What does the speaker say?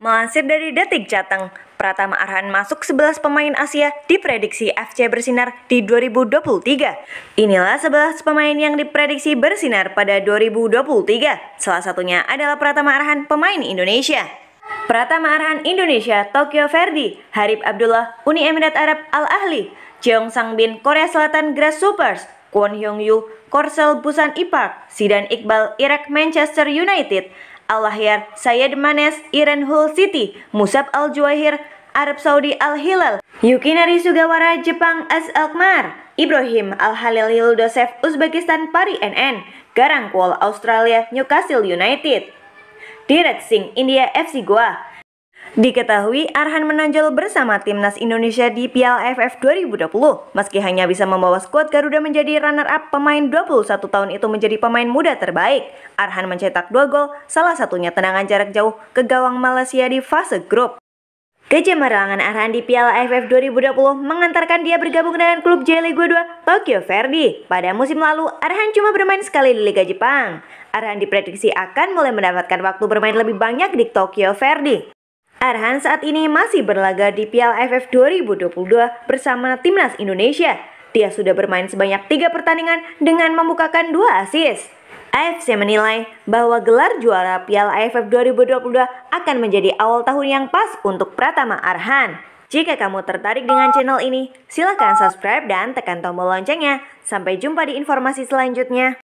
Melansir dari Detik Jateng, Pratama Arhan masuk 11 pemain Asia diprediksi FC bersinar di 2023. Inilah 11 pemain yang diprediksi bersinar pada 2023. Salah satunya adalah Pratama Arhan pemain Indonesia. Pratama Arhan Indonesia, Tokyo Verdi, Harib Abdullah, Uni Emirat Arab Al Ahli, Jeong Sang Bin, Korea Selatan Grasshoppers, Kwon Hyung Yu, Korsel Busan Ipark, Sidan Iqbal, Irak Manchester United, Al-Lahyar, Sayed Manes, Iren Hul City, Musab Al-Juwahir, Arab Saudi Al-Hilal, Yukinari Sugawara Jepang As Alkmar, Ibrahim Al-Halil Hildosef Uzbekistan Pari NN, Garang Australia Newcastle United, Direct Singh India FC Goa, Diketahui, Arhan menonjol bersama timnas Indonesia di Piala AFF 2020. Meski hanya bisa membawa skuad Garuda menjadi runner-up pemain 21 tahun itu menjadi pemain muda terbaik. Arhan mencetak dua gol, salah satunya tenangan jarak jauh ke gawang Malaysia di fase grup. Kecemerlangan Arhan di Piala AFF 2020 mengantarkan dia bergabung dengan klub J Liga 2 Tokyo Verdy. Pada musim lalu, Arhan cuma bermain sekali di Liga Jepang. Arhan diprediksi akan mulai mendapatkan waktu bermain lebih banyak di Tokyo Verdy. Arhan saat ini masih berlaga di Piala AFF 2022 bersama Timnas Indonesia. Dia sudah bermain sebanyak tiga pertandingan dengan membukakan dua asis. AFC menilai bahwa gelar juara Piala AFF 2022 akan menjadi awal tahun yang pas untuk Pratama Arhan. Jika kamu tertarik dengan channel ini, silahkan subscribe dan tekan tombol loncengnya. Sampai jumpa di informasi selanjutnya.